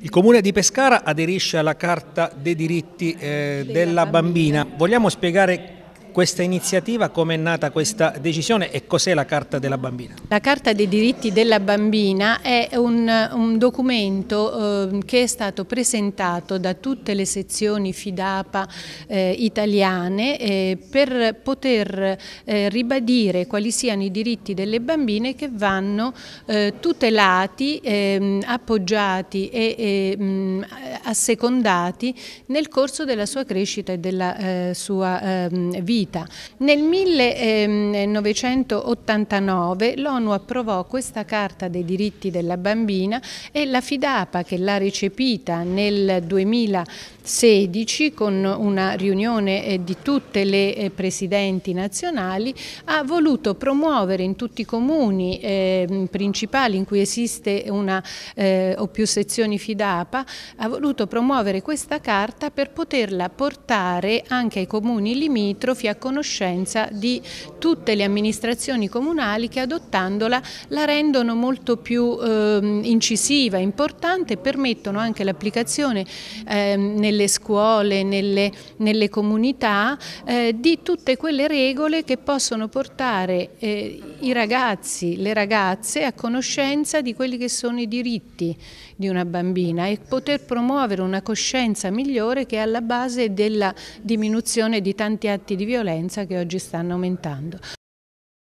Il comune di Pescara aderisce alla Carta dei diritti eh, della bambina. Vogliamo spiegare questa iniziativa, come è nata questa decisione e cos'è la Carta della Bambina? La Carta dei diritti della bambina è un, un documento eh, che è stato presentato da tutte le sezioni FIDAPA eh, italiane eh, per poter eh, ribadire quali siano i diritti delle bambine che vanno eh, tutelati, ehm, appoggiati e mh, mm, assecondati nel corso della sua crescita e della eh, sua eh, vita. Nel 1989 ehm, l'ONU approvò questa Carta dei diritti della bambina e la FIDAPA che l'ha recepita nel 2016 con una riunione eh, di tutte le eh, presidenti nazionali ha voluto promuovere in tutti i comuni eh, principali in cui esiste una eh, o più sezioni FIDAPA, ha voluto voluto promuovere questa carta per poterla portare anche ai comuni limitrofi a conoscenza di tutte le amministrazioni comunali che adottandola la rendono molto più eh, incisiva, importante, permettono anche l'applicazione eh, nelle scuole, nelle, nelle comunità eh, di tutte quelle regole che possono portare eh, i ragazzi, le ragazze a conoscenza di quelli che sono i diritti di una bambina e poter promuovere promuovere una coscienza migliore che è alla base della diminuzione di tanti atti di violenza che oggi stanno aumentando.